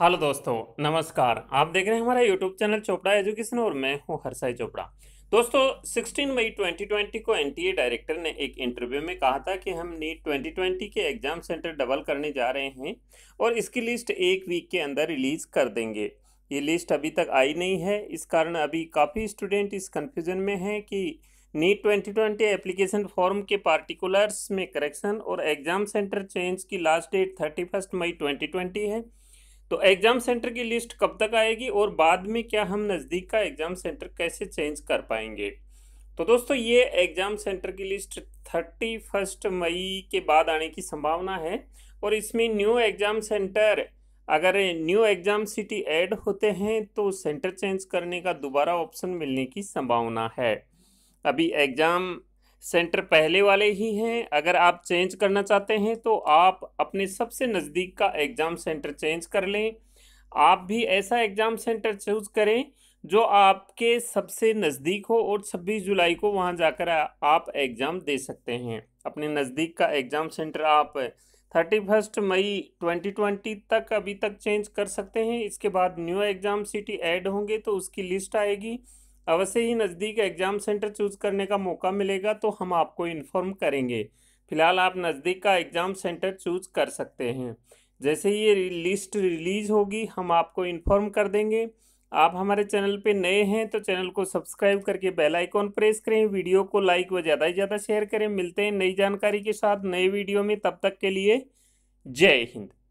hello दोस्तों नमस्कार आप देख रहे हैं हमारा यूट्यूब चैनल चोपड़ा एजुकेशन और मैं हूं हरसाई चोपड़ा दोस्तों 16 मई 2020 को एनटीए डायरेक्टर ने एक इंटरव्यू में कहा था कि हम नीट 2020 के एग्जाम सेंटर डबल करने जा रहे हैं और इसकी लिस्ट एक वीक के अंदर रिलीज कर देंगे ये लिस्ट अभी तक आई नहीं है इस कारण अभी काफ़ी स्टूडेंट इस कन्फ्यूज़न में हैं कि NEET twenty twenty application form के पार्टिकुलर्स में करेक्शन और एग्ज़ाम सेंटर चेंज की last date thirty first May twenty twenty है तो एग्ज़ाम सेंटर की लिस्ट कब तक आएगी और बाद में क्या हम नज़दीक का एग्ज़ाम सेंटर कैसे चेंज कर पाएंगे तो दोस्तों ये एग्ज़ाम सेंटर की लिस्ट थर्टी फर्स्ट मई के बाद आने की संभावना है और इसमें न्यू एग्ज़ाम सेंटर अगर न्यू एग्ज़ाम सिटी ऐड होते हैं तो सेंटर चेंज करने का दोबारा ऑप्शन मिलने की संभावना है अभी एग्ज़ाम सेंटर पहले वाले ही हैं अगर आप चेंज करना चाहते हैं तो आप अपने सबसे नज़दीक का एग्ज़ाम सेंटर चेंज कर लें आप भी ऐसा एग्ज़ाम सेंटर चूज़ करें जो आपके सबसे नज़दीक हो और 26 जुलाई को वहां जाकर आप एग्ज़ाम दे सकते हैं अपने नज़दीक का एग्ज़ाम सेंटर आप thirty first May twenty twenty तक अभी तक चेंज कर सकते हैं इसके बाद न्यू एग्ज़ाम सिटी ऐड होंगे तो उसकी लिस्ट आएगी अवश्य ही नज़दीक एग्ज़ाम सेंटर चूज़ करने का मौका मिलेगा तो हम आपको इन्फॉर्म करेंगे फ़िलहाल आप नज़दीक का एग्ज़ाम सेंटर चूज़ कर सकते हैं जैसे ये लिस्ट रिलीज़ होगी हम आपको इन्फॉर्म कर देंगे आप हमारे चैनल पे नए हैं तो चैनल को सब्सक्राइब करके बेल आइकॉन प्रेस करें वीडियो को लाइक व ज़्यादा से ज़्यादा शेयर करें मिलते हैं नई जानकारी के साथ नए वीडियो में तब तक के लिए जय हिंद